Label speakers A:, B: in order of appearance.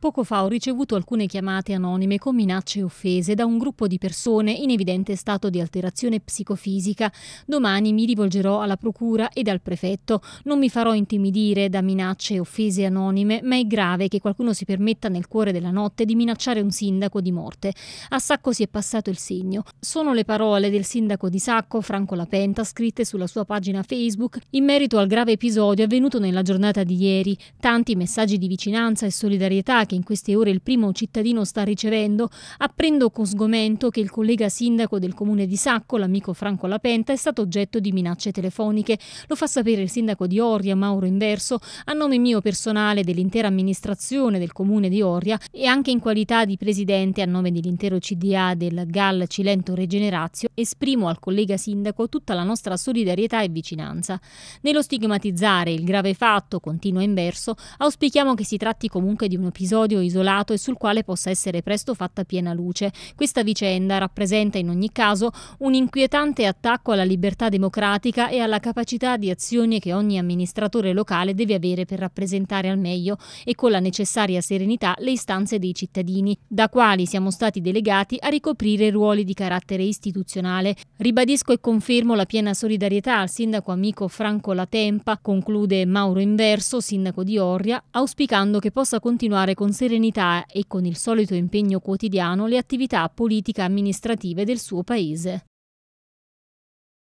A: Poco fa ho ricevuto alcune chiamate anonime con minacce e offese da un gruppo di persone in evidente stato di alterazione psicofisica. Domani mi rivolgerò alla procura e al prefetto. Non mi farò intimidire da minacce e offese anonime, ma è grave che qualcuno si permetta nel cuore della notte di minacciare un sindaco di morte. A Sacco si è passato il segno. Sono le parole del sindaco di Sacco, Franco Lapenta, scritte sulla sua pagina Facebook in merito al grave episodio avvenuto nella giornata di ieri. Tanti messaggi di vicinanza e solidarietà che in queste ore il primo cittadino sta ricevendo, apprendo con sgomento che il collega sindaco del comune di Sacco, l'amico Franco Lapenta, è stato oggetto di minacce telefoniche. Lo fa sapere il sindaco di Oria, Mauro Inverso, a nome mio personale dell'intera amministrazione del comune di Oria e anche in qualità di presidente a nome dell'intero CDA del GAL Cilento Regenerazio, esprimo al collega sindaco tutta la nostra solidarietà e vicinanza. Nello stigmatizzare il grave fatto, continua Inverso, auspichiamo che si tratti comunque di un episodio episodio isolato e sul quale possa essere presto fatta piena luce. Questa vicenda rappresenta in ogni caso un inquietante attacco alla libertà democratica e alla capacità di azione che ogni amministratore locale deve avere per rappresentare al meglio e con la necessaria serenità le istanze dei cittadini, da quali siamo stati delegati a ricoprire ruoli di carattere istituzionale. Ribadisco e confermo la piena solidarietà al sindaco amico Franco Latempa, conclude Mauro Inverso, sindaco di Orria, auspicando che possa continuare con con serenità e con il solito impegno quotidiano le attività politiche amministrative del suo paese.